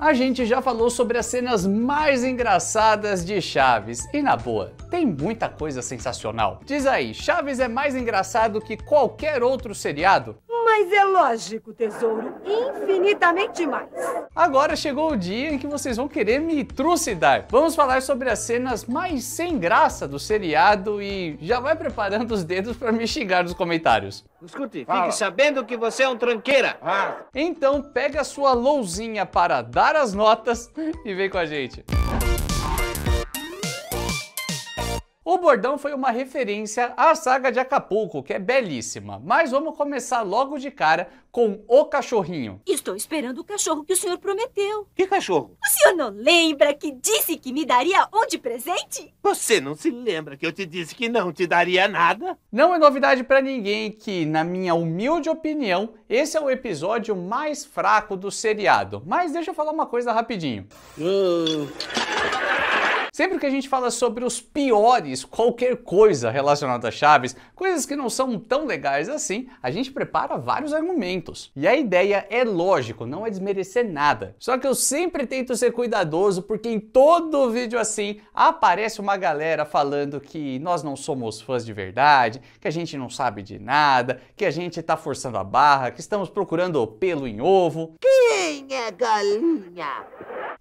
A gente já falou sobre as cenas mais engraçadas de Chaves, e na boa, tem muita coisa sensacional. Diz aí, Chaves é mais engraçado que qualquer outro seriado? Mas é lógico, tesouro, infinitamente mais. Agora chegou o dia em que vocês vão querer me trucidar. Vamos falar sobre as cenas mais sem graça do seriado e já vai preparando os dedos para me xingar nos comentários. Escute, Fala. fique sabendo que você é um tranqueira. Ah. Então pega sua lousinha para dar as notas e vem com a gente. O bordão foi uma referência à saga de Acapulco, que é belíssima. Mas vamos começar logo de cara com o cachorrinho. Estou esperando o cachorro que o senhor prometeu. Que cachorro? O senhor não lembra que disse que me daria um de presente? Você não se lembra que eu te disse que não te daria nada? Não é novidade para ninguém que, na minha humilde opinião, esse é o episódio mais fraco do seriado. Mas deixa eu falar uma coisa rapidinho. Uh... Sempre que a gente fala sobre os piores, qualquer coisa relacionada a Chaves, coisas que não são tão legais assim, a gente prepara vários argumentos. E a ideia é lógico, não é desmerecer nada. Só que eu sempre tento ser cuidadoso porque em todo vídeo assim aparece uma galera falando que nós não somos fãs de verdade, que a gente não sabe de nada, que a gente tá forçando a barra, que estamos procurando pelo em ovo. Quem é galinha?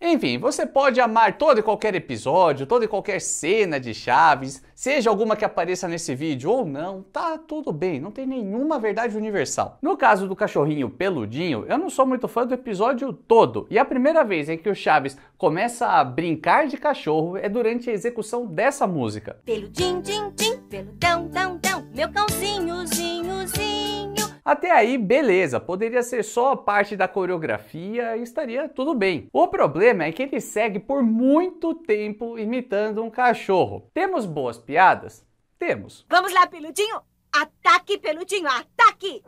Enfim, você pode amar todo e qualquer episódio episódio, toda e qualquer cena de Chaves, seja alguma que apareça nesse vídeo ou não, tá tudo bem, não tem nenhuma verdade universal. No caso do cachorrinho peludinho, eu não sou muito fã do episódio todo, e a primeira vez em que o Chaves começa a brincar de cachorro é durante a execução dessa música. Peludinho, din, din, peludão, dão, dão, meu cãozinho, zinho, zinho. Até aí, beleza, poderia ser só a parte da coreografia e estaria tudo bem. O problema é que ele segue por muito tempo imitando um cachorro. Temos boas piadas? Temos. Vamos lá, peludinho! Ataque, peludinho, ataque!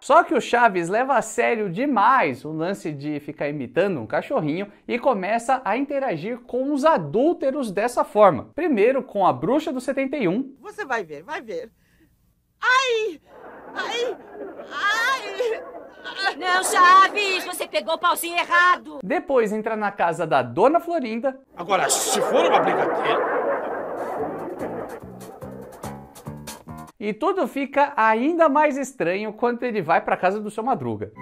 Só que o Chaves leva a sério demais o lance de ficar imitando um cachorrinho e começa a interagir com os adúlteros dessa forma. Primeiro com a bruxa do 71. Você vai ver, vai ver. Ai! Ai! Ai! Não, Chaves, você pegou o pauzinho errado. Depois entra na casa da Dona Florinda. Agora, se for uma brincadeira... E tudo fica ainda mais estranho quando ele vai para casa do seu Madruga.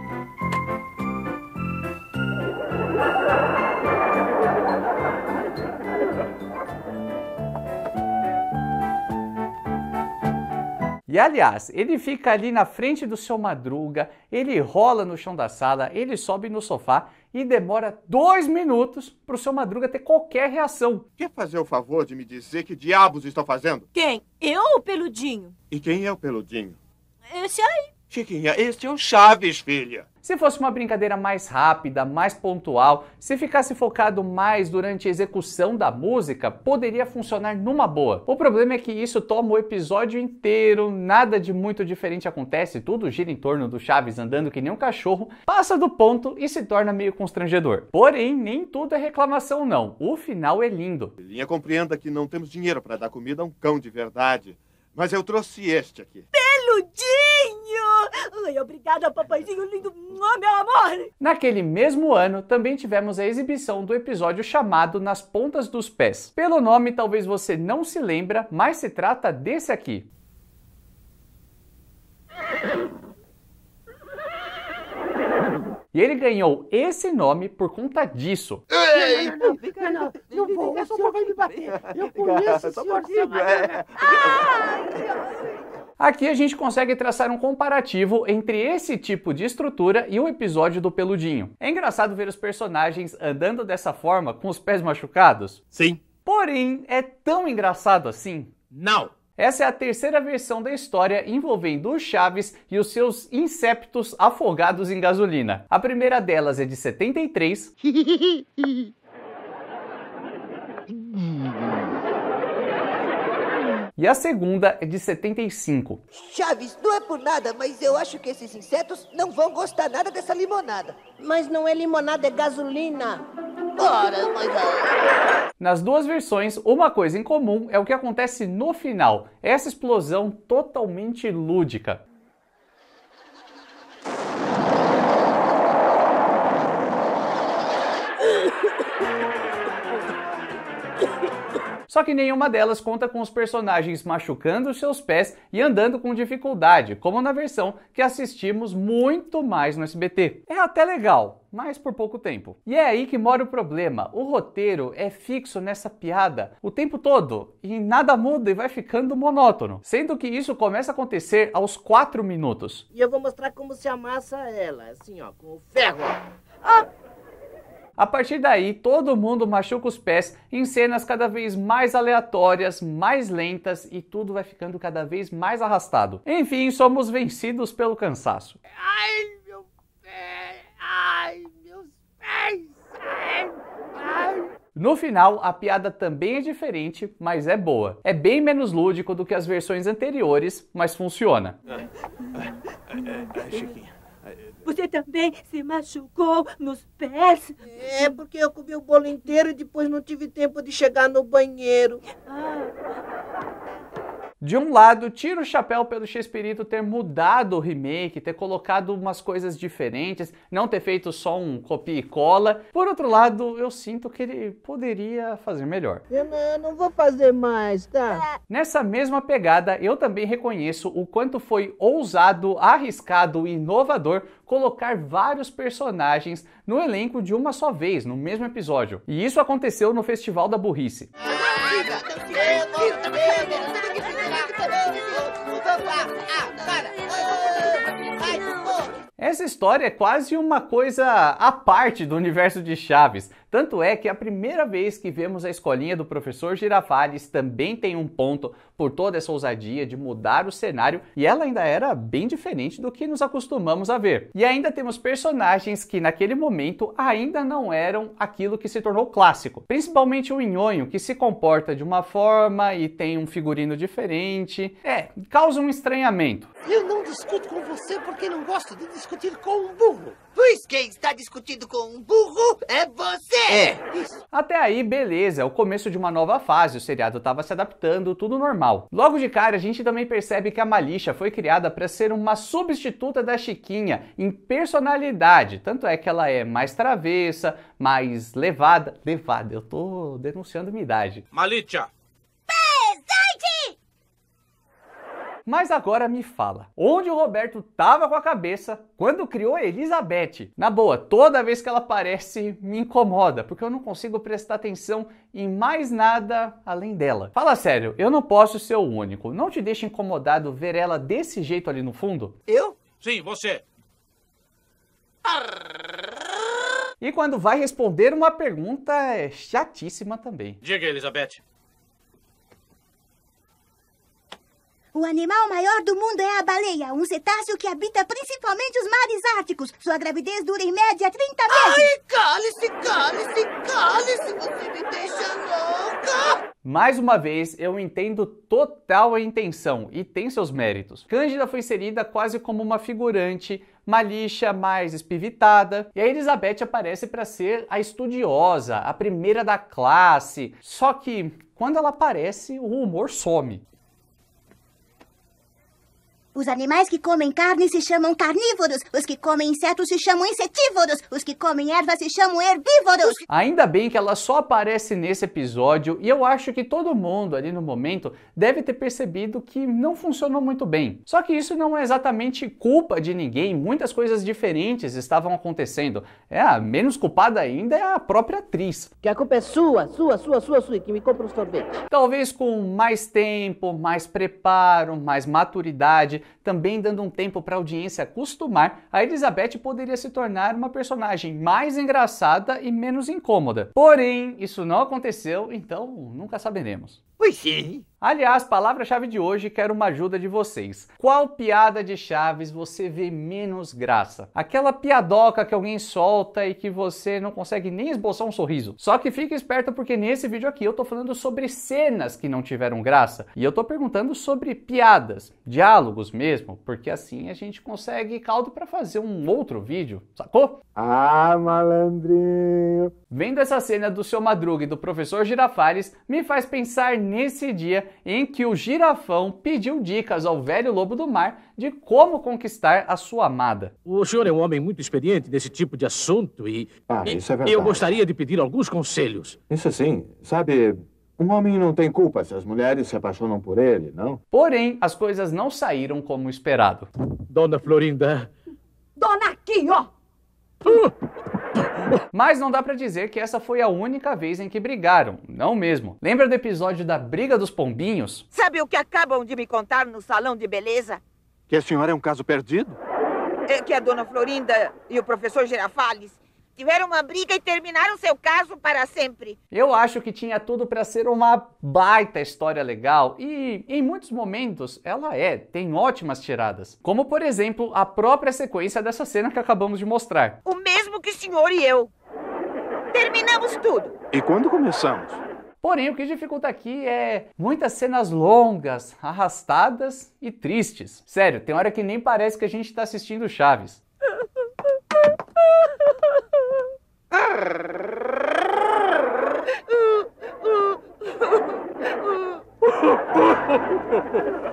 E aliás, ele fica ali na frente do seu madruga, ele rola no chão da sala, ele sobe no sofá e demora dois minutos para o seu madruga ter qualquer reação. Quer fazer o favor de me dizer que diabos estão fazendo? Quem? Eu ou o peludinho? E quem é o peludinho? Esse aí. Chiquinha, este é o Chaves, filha. Se fosse uma brincadeira mais rápida, mais pontual, se ficasse focado mais durante a execução da música, poderia funcionar numa boa. O problema é que isso toma o episódio inteiro, nada de muito diferente acontece, tudo gira em torno do Chaves andando que nem um cachorro, passa do ponto e se torna meio constrangedor. Porém, nem tudo é reclamação não. O final é lindo. Linha compreenda que não temos dinheiro para dar comida a um cão de verdade, mas eu trouxe este aqui peludinho! Ai, obrigada, papaizinho lindo, oh, meu amor! Naquele mesmo ano, também tivemos a exibição do episódio chamado Nas Pontas dos Pés. Pelo nome, talvez você não se lembra, mas se trata desse aqui. E ele ganhou esse nome por conta disso. Ei! Não, não, não, fica, não, não vou, o senhor vai me bater. Eu conheço o senhor, seu é. Ai, Aqui a gente consegue traçar um comparativo entre esse tipo de estrutura e o episódio do Peludinho. É engraçado ver os personagens andando dessa forma com os pés machucados? Sim. Porém, é tão engraçado assim? Não. Essa é a terceira versão da história envolvendo o Chaves e os seus inceptos afogados em gasolina. A primeira delas é de 73 e a segunda é de 75. Chaves, não é por nada, mas eu acho que esses insetos não vão gostar nada dessa limonada. Mas não é limonada, é gasolina. Ora, mas... É. Nas duas versões, uma coisa em comum é o que acontece no final, essa explosão totalmente lúdica. só que nenhuma delas conta com os personagens machucando seus pés e andando com dificuldade, como na versão que assistimos muito mais no SBT. É até legal, mas por pouco tempo. E é aí que mora o problema. O roteiro é fixo nessa piada o tempo todo e nada muda e vai ficando monótono. Sendo que isso começa a acontecer aos 4 minutos. E eu vou mostrar como se amassa ela, assim ó, com o ferro. Ah! A partir daí, todo mundo machuca os pés em cenas cada vez mais aleatórias, mais lentas e tudo vai ficando cada vez mais arrastado. Enfim, somos vencidos pelo cansaço. Ai, meu pé! Ai, meus pés! Ai, ai. No final, a piada também é diferente, mas é boa. É bem menos lúdico do que as versões anteriores, mas funciona. Ai, ai, ai, ai Chiquinha. Você também se machucou nos pés? É, porque eu comi o bolo inteiro e depois não tive tempo de chegar no banheiro. Ah. De um lado, tira o chapéu pelo Chespirito ter mudado o remake, ter colocado umas coisas diferentes, não ter feito só um copia e cola. Por outro lado, eu sinto que ele poderia fazer melhor. Eu, é, eu não vou fazer mais, tá? Nessa mesma pegada, eu também reconheço o quanto foi ousado, arriscado e inovador colocar vários personagens no elenco de uma só vez, no mesmo episódio. E isso aconteceu no Festival da Burrice. Essa história é quase uma coisa à parte do universo de Chaves. Tanto é que a primeira vez que vemos a escolinha do professor Girafales também tem um ponto por toda essa ousadia de mudar o cenário e ela ainda era bem diferente do que nos acostumamos a ver. E ainda temos personagens que naquele momento ainda não eram aquilo que se tornou clássico, principalmente o Nhonho, que se comporta de uma forma e tem um figurino diferente. É, causa um estranhamento. Eu não discuto com você porque não gosto de discutir com um burro. Pois quem está discutindo com um burro é você! É. Isso. Até aí, beleza, é o começo de uma nova fase, o seriado estava se adaptando, tudo normal mal. Logo de cara, a gente também percebe que a Malicha foi criada para ser uma substituta da Chiquinha em personalidade, tanto é que ela é mais travessa, mais levada. Levada, eu tô denunciando minha idade. Malicha, Mas agora me fala, onde o Roberto tava com a cabeça quando criou Elizabeth? Na boa, toda vez que ela aparece me incomoda, porque eu não consigo prestar atenção em mais nada além dela. Fala sério, eu não posso ser o único. Não te deixa incomodado ver ela desse jeito ali no fundo? Eu? Sim, você. E quando vai responder uma pergunta é chatíssima também. Diga, Elizabeth. O animal maior do mundo é a baleia, um cetáceo que habita principalmente os mares árticos. Sua gravidez dura em média 30 meses. Ai, cale-se, cale-se, cale-se, você me deixa louca! Mais uma vez, eu entendo total a intenção e tem seus méritos. Cândida foi inserida quase como uma figurante malixa, mais espivitada. E a Elizabeth aparece para ser a estudiosa, a primeira da classe. Só que quando ela aparece, o humor some. Os animais que comem carne se chamam carnívoros. Os que comem insetos se chamam insetívoros. Os que comem ervas se chamam herbívoros. Ainda bem que ela só aparece nesse episódio e eu acho que todo mundo ali no momento deve ter percebido que não funcionou muito bem. Só que isso não é exatamente culpa de ninguém. Muitas coisas diferentes estavam acontecendo. É, a menos culpada ainda é a própria atriz. Que a culpa é sua, sua, sua, sua, sua, que me compra um sorvete. Talvez com mais tempo, mais preparo, mais maturidade, também dando um tempo para a audiência acostumar, a Elizabeth poderia se tornar uma personagem mais engraçada e menos incômoda. Porém, isso não aconteceu, então nunca saberemos. Pois sim. Aliás, palavra-chave de hoje, quero uma ajuda de vocês. Qual piada de Chaves você vê menos graça? Aquela piadoca que alguém solta e que você não consegue nem esboçar um sorriso. Só que fica esperto porque nesse vídeo aqui eu tô falando sobre cenas que não tiveram graça e eu tô perguntando sobre piadas, diálogos mesmo, porque assim a gente consegue caldo para fazer um outro vídeo, sacou? Ah, malandrinho. Vendo essa cena do seu Madruga e do professor Girafales, me faz pensar nesse dia em que o girafão pediu dicas ao velho lobo do mar de como conquistar a sua amada. O senhor é um homem muito experiente nesse tipo de assunto e. Ah, isso é verdade. Eu gostaria de pedir alguns conselhos. Isso sim. Sabe, um homem não tem culpa se as mulheres se apaixonam por ele, não? Porém, as coisas não saíram como esperado. Dona Florinda. Dona Quinho! Uh! Mas não dá para dizer que essa foi a única vez em que brigaram, não mesmo. Lembra do episódio da briga dos pombinhos? Sabe o que acabam de me contar no salão de beleza? Que a senhora é um caso perdido? É que a dona Florinda e o professor Girafales Tiveram uma briga e terminaram seu caso para sempre. Eu acho que tinha tudo para ser uma baita história legal e, em muitos momentos, ela é, tem ótimas tiradas. Como, por exemplo, a própria sequência dessa cena que acabamos de mostrar. O que o senhor e eu. Terminamos tudo. E quando começamos? Porém, o que dificulta aqui é muitas cenas longas, arrastadas e tristes. Sério, tem hora que nem parece que a gente está assistindo Chaves.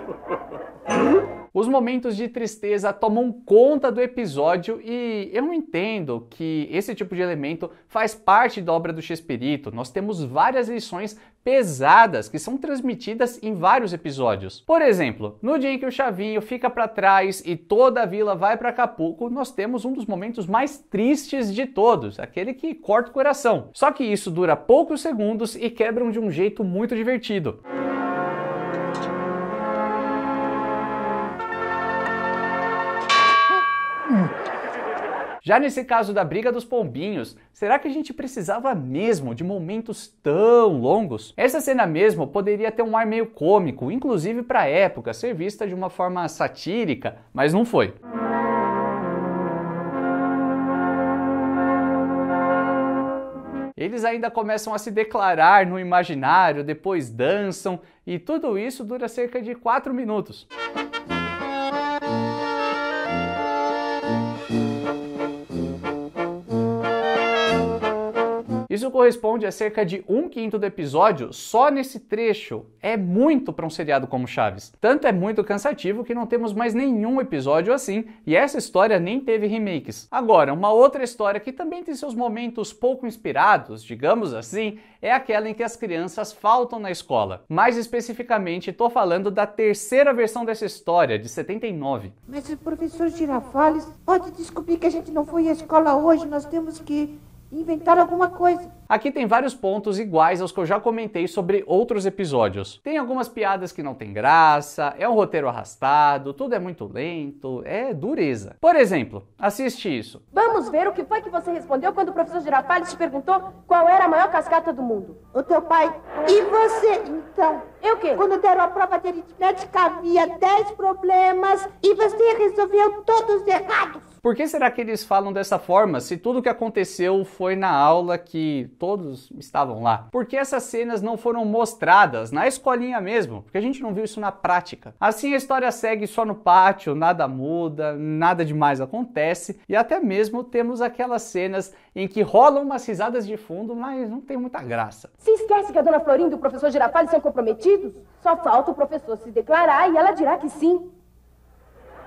Os momentos de tristeza tomam conta do episódio e eu entendo que esse tipo de elemento faz parte da obra do Chespirito. Nós temos várias lições pesadas que são transmitidas em vários episódios. Por exemplo, no dia em que o Chavinho fica para trás e toda a vila vai para Acapulco, nós temos um dos momentos mais tristes de todos, aquele que corta o coração. Só que isso dura poucos segundos e quebram de um jeito muito divertido. Música Já nesse caso da briga dos pombinhos, será que a gente precisava mesmo de momentos tão longos? Essa cena mesmo poderia ter um ar meio cômico, inclusive para a época, ser vista de uma forma satírica, mas não foi. Eles ainda começam a se declarar no imaginário, depois dançam, e tudo isso dura cerca de 4 minutos. Isso corresponde a cerca de um quinto do episódio só nesse trecho. É muito para um seriado como Chaves. Tanto é muito cansativo que não temos mais nenhum episódio assim, e essa história nem teve remakes. Agora, uma outra história que também tem seus momentos pouco inspirados, digamos assim, é aquela em que as crianças faltam na escola. Mais especificamente, estou falando da terceira versão dessa história, de 79. Mas o professor Girafales pode descobrir que a gente não foi à escola hoje, nós temos que Inventaram alguma coisa. Aqui tem vários pontos iguais aos que eu já comentei sobre outros episódios. Tem algumas piadas que não tem graça, é um roteiro arrastado, tudo é muito lento, é dureza. Por exemplo, assiste isso. Vamos ver o que foi que você respondeu quando o professor Girafales te perguntou qual era a maior cascata do mundo. O teu pai. E você, então? Eu quê? Quando deram a prova de aritmética, havia 10 problemas e você resolveu todos errados. Por que será que eles falam dessa forma se tudo o que aconteceu foi na aula que todos estavam lá? Por que essas cenas não foram mostradas na escolinha mesmo? Porque a gente não viu isso na prática. Assim a história segue só no pátio, nada muda, nada demais acontece e até mesmo temos aquelas cenas em que rolam umas risadas de fundo, mas não tem muita graça. Se esquece que a dona Florinda e o professor Girafales são comprometidos? Só falta o professor se declarar e ela dirá que sim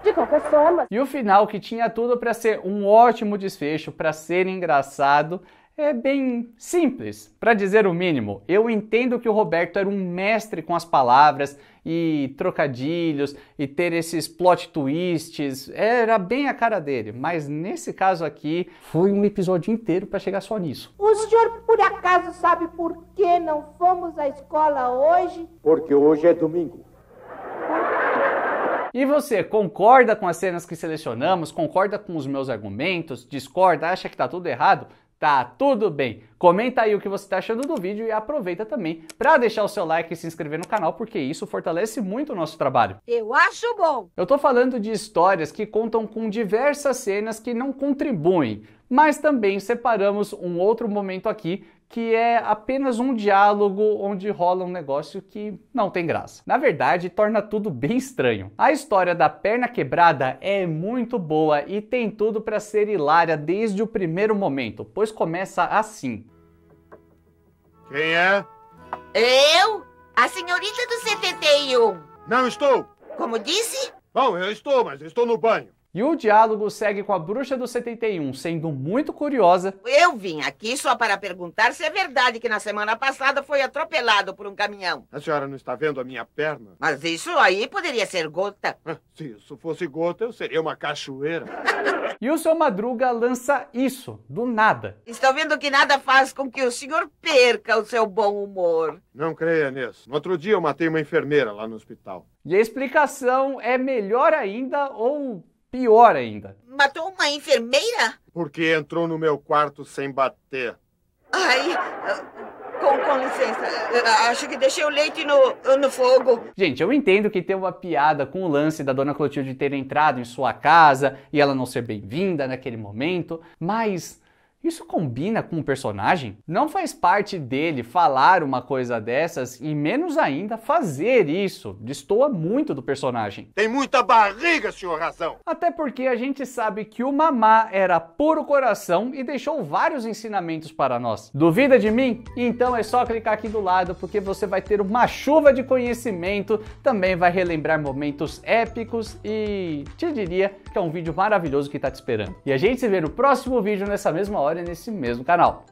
de qualquer forma. E o final, que tinha tudo para ser um ótimo desfecho, para ser engraçado, é bem simples, para dizer o mínimo. Eu entendo que o Roberto era um mestre com as palavras e trocadilhos e ter esses plot twists, era bem a cara dele, mas nesse caso aqui foi um episódio inteiro para chegar só nisso. O senhor por acaso sabe por que não fomos à escola hoje? Porque hoje é domingo. E você, concorda com as cenas que selecionamos? Concorda com os meus argumentos? Discorda? Acha que tá tudo errado? Tá tudo bem. Comenta aí o que você está achando do vídeo e aproveita também para deixar o seu like e se inscrever no canal, porque isso fortalece muito o nosso trabalho. Eu acho bom. Eu tô falando de histórias que contam com diversas cenas que não contribuem, mas também separamos um outro momento aqui que é apenas um diálogo onde rola um negócio que não tem graça. Na verdade, torna tudo bem estranho. A história da perna quebrada é muito boa e tem tudo para ser hilária desde o primeiro momento, pois começa assim. Quem é? Eu? A senhorita do 71. Não estou. Como disse? Bom, eu estou, mas estou no banho. E o diálogo segue com a bruxa do 71, sendo muito curiosa. Eu vim aqui só para perguntar se é verdade que na semana passada foi atropelado por um caminhão. A senhora não está vendo a minha perna? Mas isso aí poderia ser gota. Ah, se isso fosse gota, eu seria uma cachoeira. e o seu Madruga lança isso, do nada. Estou vendo que nada faz com que o senhor perca o seu bom humor. Não creia nisso. No outro dia eu matei uma enfermeira lá no hospital. E a explicação é melhor ainda ou Pior ainda. Matou uma enfermeira? Porque entrou no meu quarto sem bater. Ai, com, com licença, acho que deixei o leite no, no fogo. Gente, eu entendo que tem uma piada com o lance da dona Clotilde ter entrado em sua casa e ela não ser bem-vinda naquele momento, mas isso combina com o personagem? Não faz parte dele falar uma coisa dessas e menos ainda fazer isso. Destoa muito do personagem. Tem muita barriga, senhor Razão. Até porque a gente sabe que o Mamá era puro coração e deixou vários ensinamentos para nós. Duvida de mim? Então é só clicar aqui do lado porque você vai ter uma chuva de conhecimento, também vai relembrar momentos épicos e te diria que é um vídeo maravilhoso que está te esperando. E a gente se vê no próximo vídeo, nessa mesma hora e nesse mesmo canal.